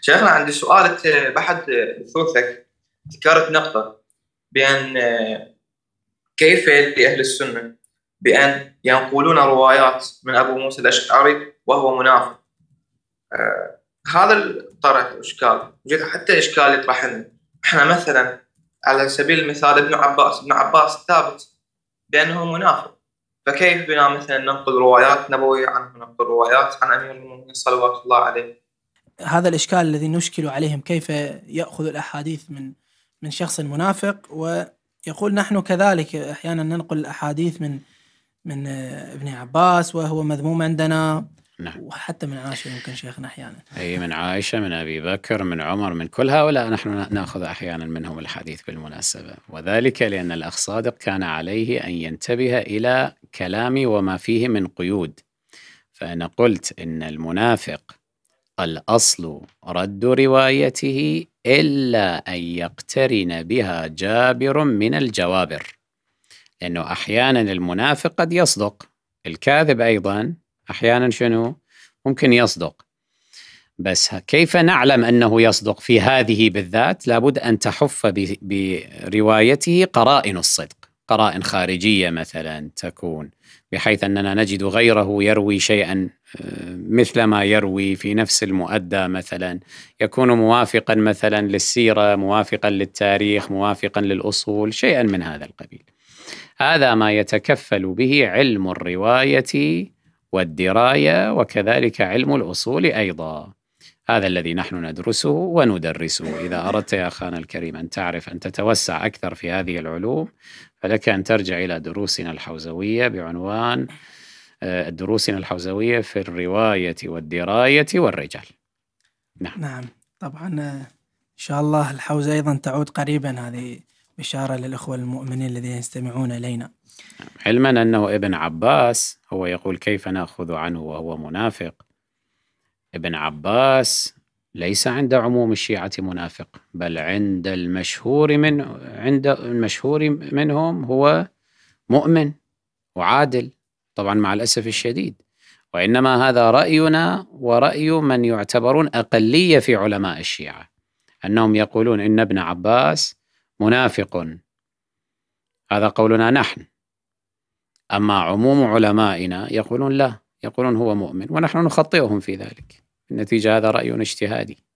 شيخنا عندي سؤال بحد بحوثك ذكرت نقطة بأن كيف لأهل السنة بأن ينقلون روايات من أبو موسى الأشعري وهو منافق آه، هذا الطرح إشكال حتى إشكال يطرح لنا إحنا مثلا على سبيل المثال ابن عباس ابن عباس ثابت بأنه منافق فكيف بنا مثلا ننقل روايات نبوية عنه ننقل روايات عن أمير المؤمنين صلوات الله عليه هذا الإشكال الذي نشكل عليهم كيف يأخذ الأحاديث من من شخص منافق ويقول نحن كذلك أحيانا ننقل الأحاديث من من ابن عباس وهو مذموم عندنا نعم. وحتى من عائشة ممكن شيخنا أحيانا أي من عائشة من أبي بكر من عمر من كل هؤلاء نحن نأخذ أحيانا منهم الحديث بالمناسبة وذلك لأن الأخ صادق كان عليه أن ينتبه إلى كلامي وما فيه من قيود فأنا قلت إن المنافق الأصل رد روايته إلا أن يقترن بها جابر من الجوابر لأنه أحيانا المنافق قد يصدق الكاذب أيضا أحيانا شنو ممكن يصدق بس كيف نعلم أنه يصدق في هذه بالذات لابد أن تحف بروايته قرائن الصدق قرائن خارجيه مثلا تكون بحيث اننا نجد غيره يروي شيئا آه، مثل ما يروي في نفس المؤدى مثلا يكون موافقا مثلا للسيره موافقا للتاريخ موافقا للاصول شيئا من هذا القبيل هذا ما يتكفل به علم الروايه والدرايه وكذلك علم الاصول ايضا هذا الذي نحن ندرسه وندرسه إذا أردت يا أخانا الكريم أن تعرف أن تتوسع أكثر في هذه العلوم فلك أن ترجع إلى دروسنا الحوزوية بعنوان آه، دروسنا الحوزوية في الرواية والدراية والرجال نعم نعم طبعا آه، إن شاء الله الحوزة أيضا تعود قريبا هذه بشارة للإخوة المؤمنين الذين يستمعون إلينا علما أنه ابن عباس هو يقول كيف نأخذ عنه وهو منافق ابن عباس ليس عند عموم الشيعة منافق بل عند المشهور من عند المشهور منهم هو مؤمن وعادل طبعا مع الأسف الشديد وإنما هذا رأينا ورأي من يعتبرون أقلية في علماء الشيعة أنهم يقولون إن ابن عباس منافق هذا قولنا نحن أما عموم علمائنا يقولون لا يقولون هو مؤمن ونحن نخطئهم في ذلك النتيجة هذا رأي اجتهادي